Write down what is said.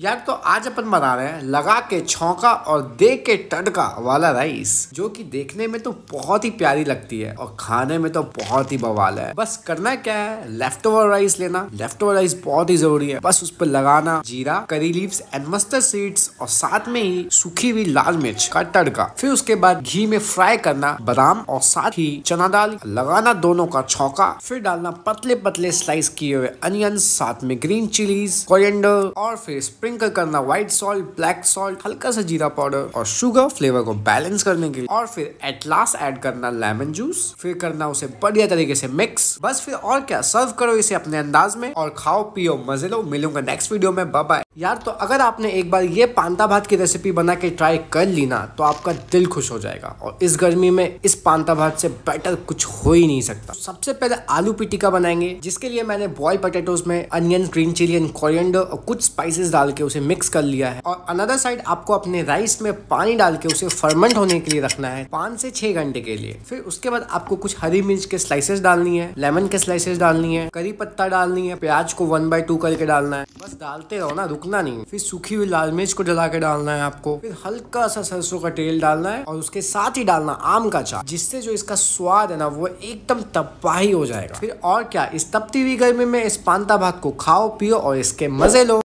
यार तो आज अपन बना रहे हैं लगा के छौका और दे के टडका वाला राइस जो कि देखने में तो बहुत ही प्यारी लगती है और खाने में तो बहुत ही बवाल है बस करना क्या है लेफ्ट ओवर राइस लेना लेफ्ट ओवर राइस बहुत ही जरूरी है बस उस पर लगाना जीरा curry leaves and mustard seeds और साथ में ही सूखी हुई लाल मिर्च का टडका फिर उसके बाद घी में फ्राई करना बादाम और साथ ही चना दाल लगाना दोनों का छौका फिर डालना पतले पतले स्लाइस किए हुए अनियन साथ में ग्रीन चिलीज कोरिएंडर और फिर स्प्रिंकल करना व्हाइट सॉल्ट ब्लैक सॉल्ट हल्का सा जीरा पाउडर और शुगर फ्लेवर को बैलेंस करने के लिए और फिर एट लास्ट एड करना लेमन जूस फिर करना उसे बढ़िया तरीके से मिक्स बस फिर और क्या सर्व करो इसे अपने अंदाज में और खाओ पियो मजे लो मिलूंगा नेक्स्ट वीडियो में बाय यार तो अगर आपने एक बार ये पांता भात की रेसिपी बना के ट्राई कर ली ना तो आपका दिल खुश हो जाएगा और इस गर्मी में इस पांता भात से बेटर कुछ हो ही नहीं सकता सबसे पहले आलू पिटिका बनाएंगे जिसके लिए मैंने बॉयल पोटेटो में onion green chili and coriander और कुछ स्पाइसेस डाल के उसे मिक्स कर लिया है और अनदर साइड आपको अपने राइस में पानी डाल के उसे फर्मेंट होने के लिए रखना है पाँच से छह घंटे के लिए फिर उसके बाद आपको कुछ हरी मिर्च के स्लाइसेस डालनी है लेमन के स्लाइसेस डालनी है करी पत्ता डालनी है प्याज को वन बाय टू करके डालना है बस डालते रहो ना रुकना नहीं फिर सूखी हुई लाल मिर्च को जला के डालना है आपको फिर हल्का सा सरसों का तेल डालना है और उसके साथ ही डालना आम का चा जिससे जो इसका स्वाद है ना वो एकदम तबाही हो जाएगा फिर और क्या इस तपती हुई गर्मी में इस पानता भात को खाओ पियो और इसके मजे लो